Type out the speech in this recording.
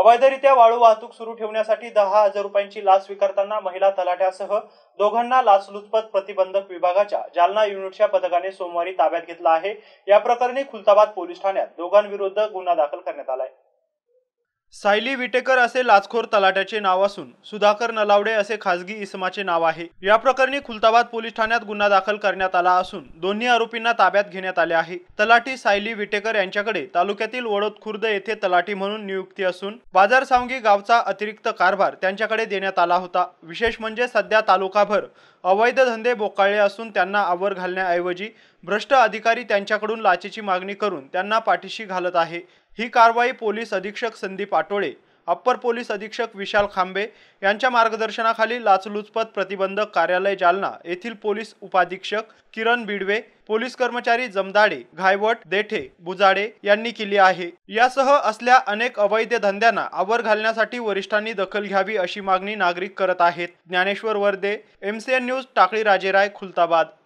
अवैधरित्या वाळू वाहतूक सुरू ठेवण्यासाठी दहा हजार रुपयांची लाच स्वीकारताना महिला तलाठ्यासह दोघांना लाचलुचपत प्रतिबंधक विभागाच्या जालना युनिटच्या पथकाने सोमवारी ताब्यात घेतला आहे या प्रकरणी खुलताबाद पोलीस ठाण्यात दोघांविरुद्ध गुन्हा दाखल करण्यात आलाय सायली विटेकर असे लाचखोर तलाट्याचे नाव असून सुधाकर नलावडे असे खासगी इसमाचे नाव आहे या प्रकरणी खुलताबाद पोलीस ठाण्यात गुन्हा दाखल करण्यात आला असून दोन्ही आरोपींना ताब्यात घेण्यात आले आहे तलाठी सायली विटेकर यांच्याकडे तालुक्यातील वडोद खुर्द येथे तलाठी म्हणून नियुक्ती असून बाजार सावंगी गावचा अतिरिक्त कारभार त्यांच्याकडे देण्यात आला होता विशेष म्हणजे सध्या तालुकाभर अवैध धंदे बोकाळले असून त्यांना आवर घालण्याऐवजी भ्रष्ट अधिकारी त्यांच्याकडून लाचेची मागणी करून त्यांना पाठीशी घालत आहे ही कारवाई पोलीस अधीक्षक संदीप आटोळे अप्पर पोलीस अधीक्षक विशाल खांबे यांच्या मार्गदर्शनाखाली लाचलुचपत प्रतिबंधक कार्यालय जालना येथील पोलीस उपाधीक्षक किरण बिडवे पोलीस कर्मचारी जमदाडे घायवट देठे बुजाडे यांनी केली आहे यासह असल्या अनेक अवैध धंद्यांना आवर घालण्यासाठी वरिष्ठांनी दखल घ्यावी अशी मागणी नागरिक करत आहेत ज्ञानेश्वर वर्दे एमसीएन न्यूज टाकळी राजेराय खुलताबाद